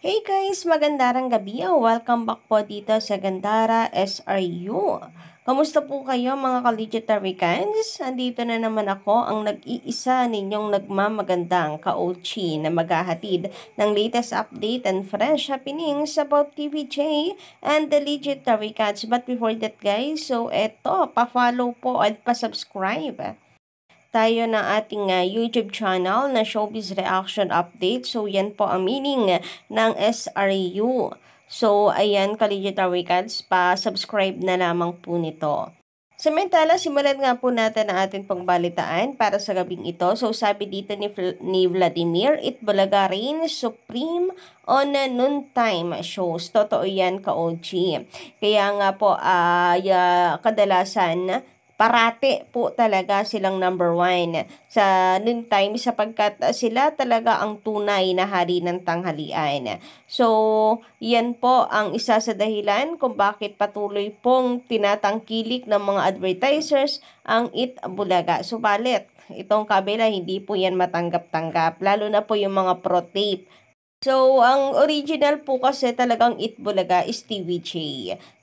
Hey guys! Magandarang gabi and welcome back po dito sa Gandara SRU. Kamusta po kayo mga kaligitarycans? Andito na naman ako ang nag-iisa ninyong nagmamagandang ka-Ochi na maghahatid ng latest update and fresh happenings about TVJ and the legit Legitarycans. But before that guys, so eto, pa-follow po at pa-subscribe tayo na ating uh, YouTube channel na Showbiz Reaction Update. So, yan po ang meaning ah, ng SRU. So, ayan, Kaligita Records, pa-subscribe na lamang po nito. Samantala, simulan nga po natin ang ating pangbalitaan para sa gabing ito. So, sabi dito ni, ni Vladimir, it balaga rin supreme on a noontime shows. Totoo yan, ka-OG. Kaya nga po, uh, kadalasan, parate po talaga silang number one sa noontime sapagkat sila talaga ang tunay na hari ng tanghalian. So, yan po ang isa sa dahilan kung bakit patuloy pong tinatangkilik ng mga advertisers ang It Bulaga. Subalit, itong kabila hindi po yan matanggap-tanggap, lalo na po yung mga pro-tape So, ang original po kasi talagang Itbulaga is Stevie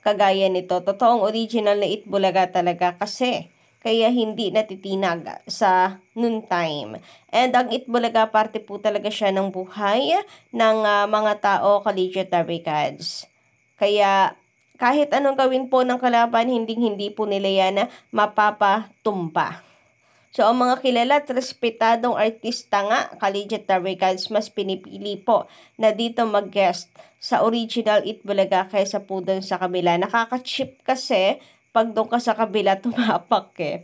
Kagaya nito, totoong original na Itbulaga talaga kasi kaya hindi natitinag sa noon time. And ang Itbulaga parte po talaga siya ng buhay ng uh, mga tao collegiate records. Kaya kahit anong gawin po ng kalaban, hindi hindi po nila yan mapapatumpa. So, ang mga kilala at respetadong artista nga, collegiate na regards, mas pinipili po na dito mag-guest sa original It Bulaga kaysa po doon sa kabila. Nakaka-chip kasi pag doon ka sa kabila, tumapak eh.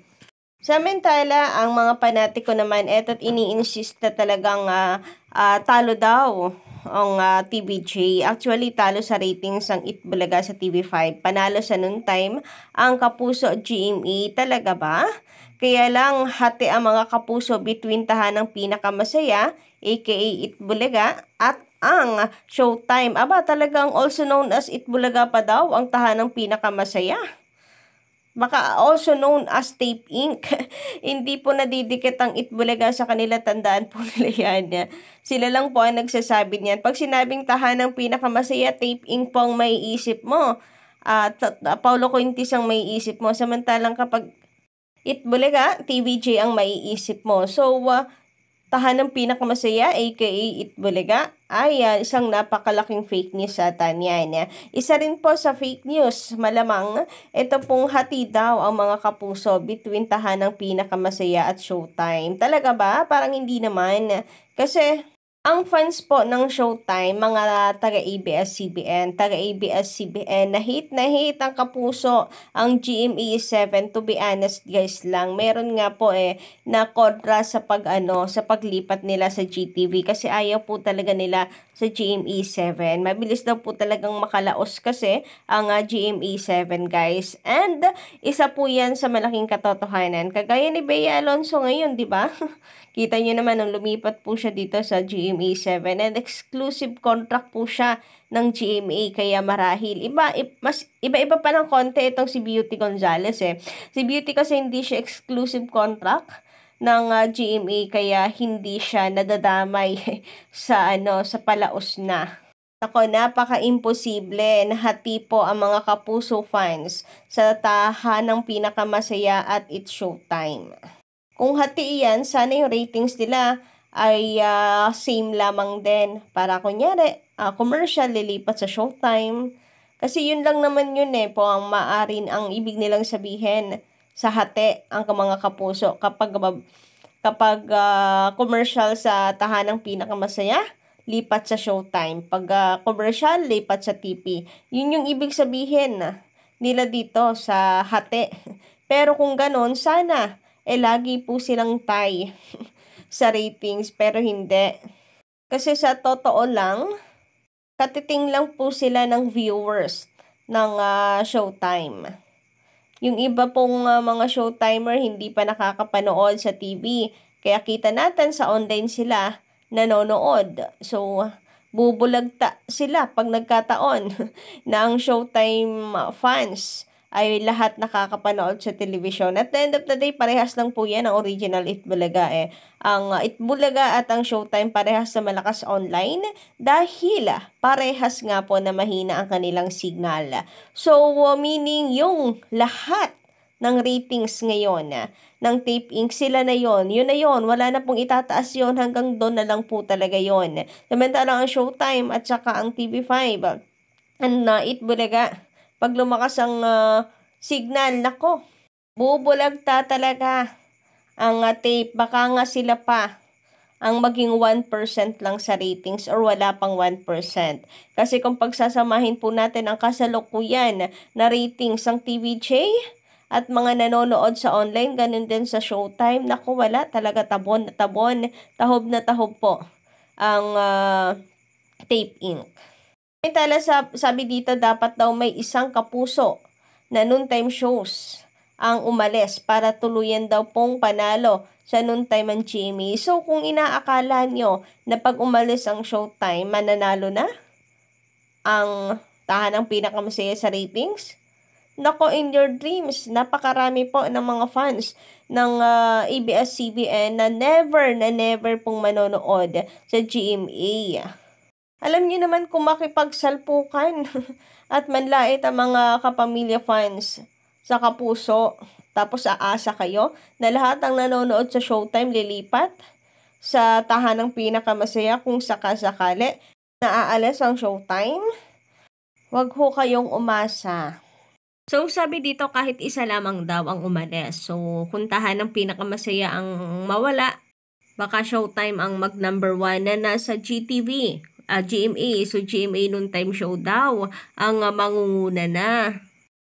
Samantala, ang mga panatiko naman, eto't ini-insist na talagang uh, uh, talo daw ang uh, ah, TBJ. Actually, talo sa ratings ang Itbulaga sa TV5. Panalo sa noon time ang Kapuso GMA. Talaga ba? Kaya lang hati ang mga kapuso between tahanang pinakamasaya, aka Itbulaga, at ang Showtime. Aba, talagang also known as Itbulaga pa daw ang tahanang pinakamasaya baka also known as tape ink. Hindi po nadidikit ang itbulaga sa kanila, tandaan po nila yan. Sila lang po ang nagsasabi niyan. Pag sinabing ng pinakamasaya, tape ink po ang may isip mo. At uh, Paulo Quintis ang maiisip mo. Samantalang kapag itbulaga, TVJ ang maiisip mo. So, uh, ng pinakamasaya aka Itbulaga ay uh, isang napakalaking fake news sa Tanyan. Eh. Isa rin po sa fake news, malamang ito pong hati daw ang mga kapuso between ng pinakamasaya at showtime. Talaga ba? Parang hindi naman. Kasi ang fans po ng Showtime, mga taga-ABS-CBN, taga-ABS-CBN, na hate na hate ang kapuso ang GMA7. E to be honest guys lang, meron nga po eh na kontra sa pag ano, sa paglipat nila sa GTV kasi ayaw po talaga nila sa GMA7. E Mabilis daw po talagang makalaos kasi ang uh, ah, GMA7 e guys. And isa po yan sa malaking katotohanan. Kagaya ni Bea Alonso ngayon, di ba? Kita nyo naman nung lumipat po siya dito sa GMA7 e and exclusive contract po siya ng GMA kaya marahil iba mas iba-iba pa ng konti itong si Beauty Gonzales eh. Si Beauty kasi hindi siya exclusive contract ng uh, ah, GMA e, kaya hindi siya nadadamay sa ano sa palaos na. Ako, napaka-imposible na hati po ang mga kapuso fans sa taha ng pinakamasaya at it's showtime. Kung hati iyan, sana yung ratings nila ay uh, same lamang din. Para kunyari, uh, commercial lilipat sa showtime. Kasi yun lang naman yun eh po ang maarin ang ibig nilang sabihin sa hati ang mga kapuso kapag kapag uh, commercial sa tahanang pinakamasaya, lipat sa Showtime. Pag uh, commercial, lipat sa TV. Yun yung ibig sabihin uh, nila dito sa hati. Pero kung ganon, sana eh lagi po silang tie sa ratings pero hindi. Kasi sa totoo lang, katiting lang po sila ng viewers ng uh, Showtime. Yung iba pong uh, mga showtimer hindi pa nakakapanood sa TV. Kaya kita natin sa online sila nanonood. So, bubulagta sila pag nagkataon ng showtime ah, fans ay lahat nakakapanood sa television. At the end of the day, parehas lang po yan ang original Itbulaga eh. Ang Itbulaga at ang Showtime parehas sa malakas online dahil parehas nga po na mahina ang kanilang signal. So, meaning yung lahat ng ratings ngayon ng tape ink sila na yon yun na yon wala na pong itataas yon hanggang doon na lang po talaga yon samantalang ang showtime at saka ang TV5 and na uh, it bulaga pag lumakas ang uh, signal, nako, bubulag ta talaga ang uh, tape. Baka nga sila pa ang maging 1% lang sa ratings or wala pang 1%. Kasi kung pagsasamahin po natin ang kasalukuyan na ratings ng TVJ at mga nanonood sa online, ganun din sa showtime, nako wala talaga tabon na tabon, tahob na tahob po ang uh, tape ink. Tala sabi dito dapat daw may isang kapuso na noontime shows ang umalis para tuluyan daw pong panalo sa noontime ang Jimmy. So kung inaakala nyo na pag umalis ang showtime, mananalo na ang tahanang pinakamasaya sa ratings? Nako, in your dreams, napakarami po ng mga fans ng uh, ah, ABS-CBN na never na never pong manonood sa GMA. Alam niyo naman kung makipagsalpukan at manlait ang mga kapamilya fans sa kapuso. Tapos aasa kayo na lahat ang nanonood sa Showtime lilipat sa tahanang pinakamasaya kung sakasakali naaalis ang Showtime. Huwag ho kayong umasa. So, sabi dito, kahit isa lamang daw ang umalis. So, kung tahanang pinakamasaya ang mawala, baka Showtime ang mag number one na nasa GTV uh, ah, GMA. So, GMA noon time show daw ang uh, mangunguna na.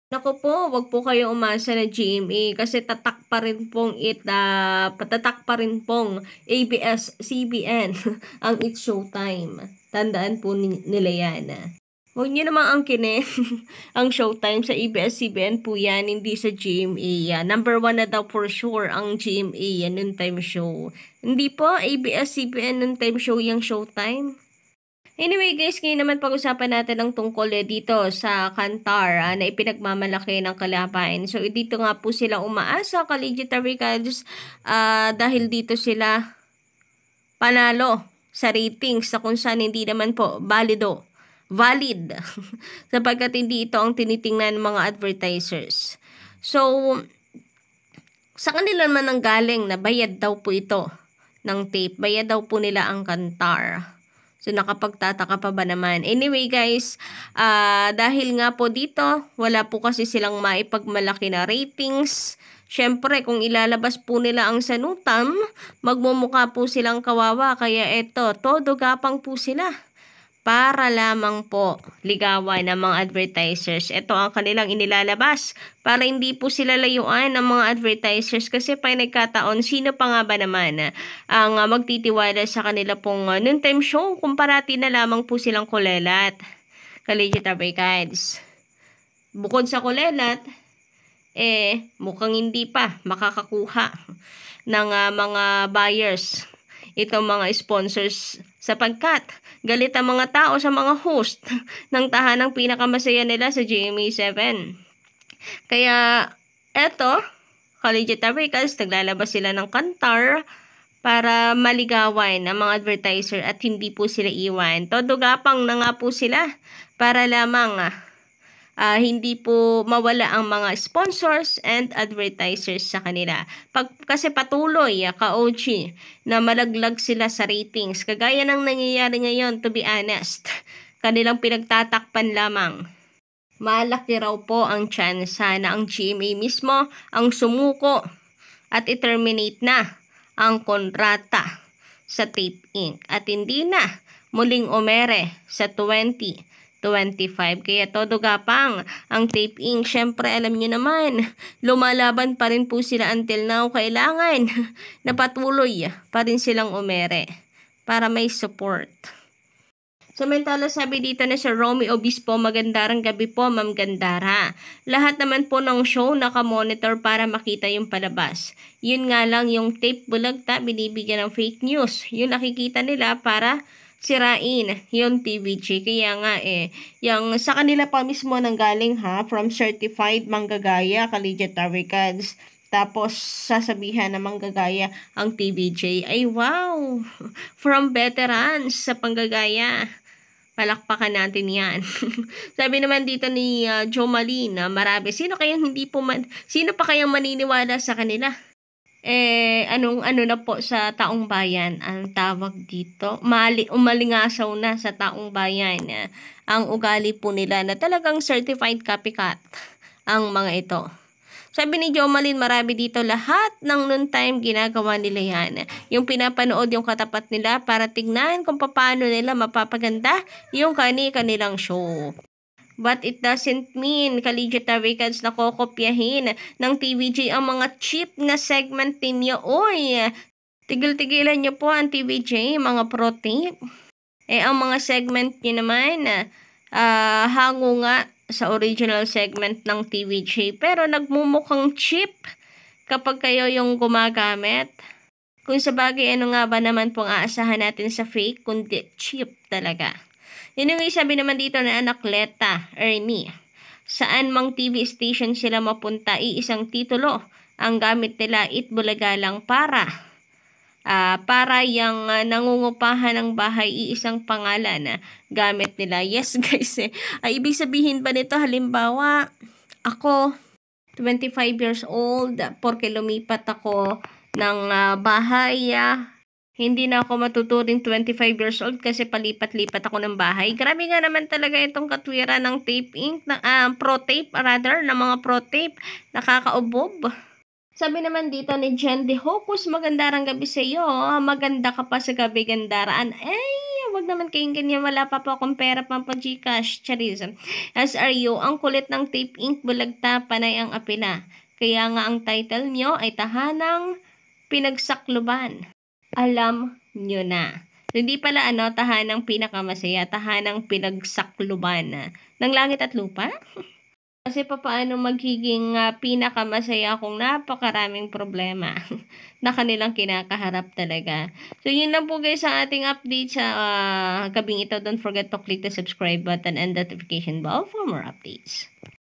Nako po, wag po kayo umasa na GMA kasi tatak pa rin pong it, uh, patatak pa rin pong ABS-CBN ang It Showtime. Tandaan po ni nila yan. Huwag niyo ang kine ang showtime sa ABS-CBN po yan, hindi sa GMA yan. Number one na daw for sure ang GMA yan, noon time show. Hindi po, ABS-CBN noon time show yung showtime. Anyway guys, ngayon naman pag-usapan natin ang tungkol eh, dito sa Kantar ah, na ipinagmamalaki ng kalapain. So dito nga po sila umaasa, Kaligitary Cards, ah, dahil dito sila panalo sa ratings sa kung saan hindi naman po valido, valid sapagkat hindi ito ang tinitingnan ng mga advertisers. So, sa kanila man ang galing na bayad daw po ito ng tape. Bayad daw po nila ang kantar. So, nakapagtataka pa ba naman? Anyway, guys, uh, dahil nga po dito, wala po kasi silang maipagmalaki na ratings. Siyempre, kung ilalabas po nila ang sanutam, magmumukha po silang kawawa. Kaya eto, todo gapang po sila para lamang po ligawan ng mga advertisers. Ito ang kanilang inilalabas para hindi po sila layuan ng mga advertisers kasi pa nagkataon sino pa nga ba naman ah, ang magtitiwala sa kanila pong ah, noon time show kung parati na lamang po silang kulelat. Collegiate Abricads. Bukod sa kulelat, eh mukhang hindi pa makakakuha ng uh, mga buyers itong mga sponsors sapagkat galit ang mga tao sa mga host ng tahanang pinakamasaya nila sa GMA7. Kaya eto, collegiate Americans, naglalabas sila ng kantar para maligawan ang mga advertiser at hindi po sila iwan. Todo gapang na nga po sila para lamang uh, hindi po mawala ang mga sponsors and advertisers sa kanila. Pag, kasi patuloy, ah, ka-OG, na malaglag sila sa ratings. Kagaya ng nangyayari ngayon, to be honest, kanilang pinagtatakpan lamang. Malaki raw po ang chance na ang GMA mismo ang sumuko at i-terminate na ang kontrata sa Tape Inc. at hindi na muling umere sa 20 25. Kaya todo gapang ang tape ink. Siyempre, alam nyo naman, lumalaban pa rin po sila until now. Kailangan Napatuloy pa rin silang umere para may support. Samantala sabi dito na si Romy Obispo, magandarang gabi po Ma'am Gandara. Lahat naman po ng show naka-monitor para makita yung palabas. Yun nga lang yung tape bulagta binibigyan ng fake news. Yung nakikita nila para sirain yung PBG. Kaya nga eh, yung sa kanila pa mismo nanggaling ha, from certified manggagaya, collegiate records, tapos sasabihan na manggagaya ang PBJ. Ay wow! From veterans sa panggagaya. Palakpakan natin yan. Sabi naman dito ni uh, ah, Jomaline na marami. Sino kayang hindi po man, sino pa kayang maniniwala sa kanila? eh, anong ano na po sa taong bayan ang tawag dito. Mali, umalingasaw na sa taong bayan eh, ang ugali po nila na talagang certified copycat ang mga ito. Sabi ni Jomalin, marami dito lahat ng noon time ginagawa nila yan. Eh. Yung pinapanood yung katapat nila para tignan kung paano nila mapapaganda yung kani-kanilang show. But it doesn't mean kaligitarians na kokopyahin ng TVJ ang mga cheap na segment ninyo. Oy, tigil-tigilan nyo po ang TVJ, mga pro-tip. Eh, ang mga segment nyo naman, uh, hango nga sa original segment ng TVJ. Pero nagmumukhang cheap kapag kayo yung gumagamit. Kung sa bagay, ano nga ba naman pong aasahan natin sa fake, kundi cheap talaga. Yun yung sabi naman dito na anak Leta, Ernie. Saan mang TV station sila mapunta, iisang titulo. Ang gamit nila, itbulaga lang para. Uh, para yung uh, ah, nangungupahan ng bahay, iisang pangalan na uh, gamit nila. Yes, guys. Eh. Uh, ibig sabihin ba nito, halimbawa, ako, 25 years old, porque lumipat ako ng uh, bahay, uh, hindi na ako matuturing 25 years old kasi palipat-lipat ako ng bahay. Grabe nga naman talaga itong katwira ng tape ink, ng, uh, ah, pro tape rather, ng mga pro tape. Nakakaobob. Sabi naman dito ni Jen De Hocus, maganda rang gabi sa iyo. Oh. Maganda ka pa sa gabi gandaraan. Ay, wag naman kayong ganyan. Wala pa po akong pera pang pa Gcash. Charism. As are you, ang kulit ng tape ink bulagta, panay ang apila. Kaya nga ang title nyo ay tahanang pinagsakluban alam nyo na. Hindi pala ano, tahanang pinakamasaya, tahanang pinagsakluban ah. ng langit at lupa. Kasi papaano magiging uh, pinakamasaya kung napakaraming problema na kanilang kinakaharap talaga. So yun lang po guys ang ating update sa uh, gabing ito. Don't forget to click the subscribe button and notification bell for more updates.